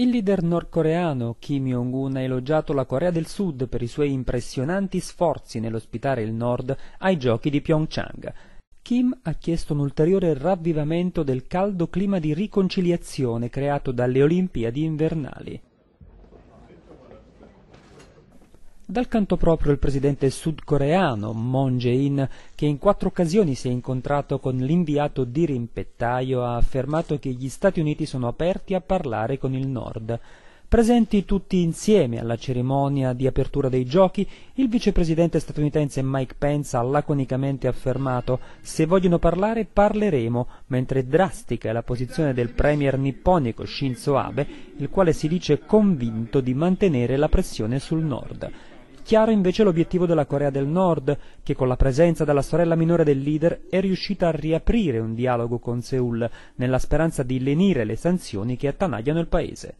Il leader nordcoreano Kim Jong-un ha elogiato la Corea del Sud per i suoi impressionanti sforzi nell'ospitare il Nord ai giochi di Pyeongchang. Kim ha chiesto un ulteriore ravvivamento del caldo clima di riconciliazione creato dalle Olimpiadi invernali. Dal canto proprio il presidente sudcoreano Moon Jae-in, che in quattro occasioni si è incontrato con l'inviato di rimpettaio, ha affermato che gli Stati Uniti sono aperti a parlare con il Nord. Presenti tutti insieme alla cerimonia di apertura dei giochi, il vicepresidente statunitense Mike Pence ha laconicamente affermato «Se vogliono parlare, parleremo», mentre drastica è la posizione del premier nipponico Shinzo Abe, il quale si dice convinto di mantenere la pressione sul Nord. Chiaro invece l'obiettivo della Corea del Nord, che con la presenza della sorella minore del leader è riuscita a riaprire un dialogo con Seul, nella speranza di lenire le sanzioni che attanagliano il paese.